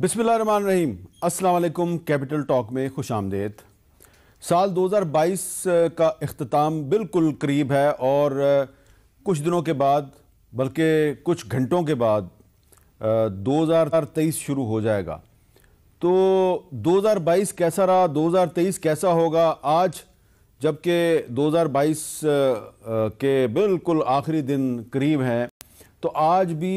बिस्मिल्लाहिर्रहमानिर्रहीम अस्सलाम capital talk में खुश आमदेद साल 2022 का अख्ताम बिल्कुल करीब है और कुछ दिनों के बाद बल्कि कुछ घंटों के बाद 2023 शुरू हो जाएगा तो 2022 कैसा रहा 2023 कैसा होगा आज जबकि 2022 के बिल्कुल आखिरी दिन करीब हैं तो आज भी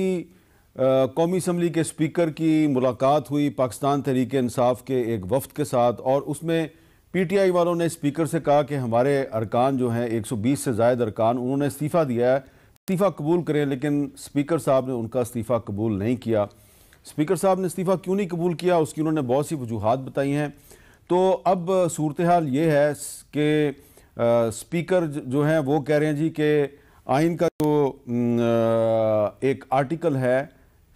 कौमी असम्बली के स्पीकर की मुलाकात हुई पाकिस्तान तहरीक इंसाफ के एक वफद के साथ और उसमें पी टी आई वालों ने स्पीकर से कहा कि हमारे अरकान जो हैं एक सौ बीस से जायद अरकान उन्होंने इस्तीफ़ा दिया है इस्तीफ़ा कबूल करें लेकिन स्पीकर साहब ने उनका इस्तीफ़ा कबूल नहीं किया स्पीकर साहब ने इस्तीफ़ा क्यों नहीं कबूल किया उसकी उन्होंने बहुत सी वजूहत बताई हैं तो अब सूरत हाल ये है कि स्पीकर जो हैं वो कह रहे हैं जी कि आइन का जो एक आर्टिकल है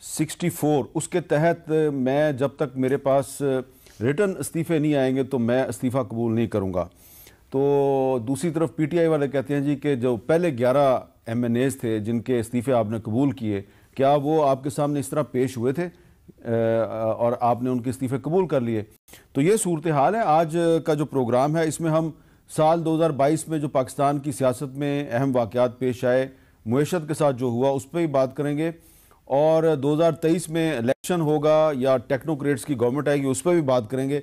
64 उसके तहत मैं जब तक मेरे पास रिटर्न इस्तीफ़े नहीं आएंगे तो मैं इस्तीफ़ा कबूल नहीं करूँगा तो दूसरी तरफ पीटीआई वाले कहते हैं जी कि जो पहले 11 एज थे जिनके इस्तीफ़े आपने कबूल किए क्या वो आपके सामने इस तरह पेश हुए थे और आपने उनके इस्तीफ़े कबूल कर लिए तो ये सूरत हाल है आज का जो प्रोग्राम है इसमें हम साल 2022 में जो पाकिस्तान की सियासत में अहम वाक़ पेश आए मीशत के साथ जो हुआ उस पर ही बात करेंगे और 2023 में इलेक्शन होगा या टेक्नोक्रेट्स की गवर्नमेंट आएगी उस पर भी बात करेंगे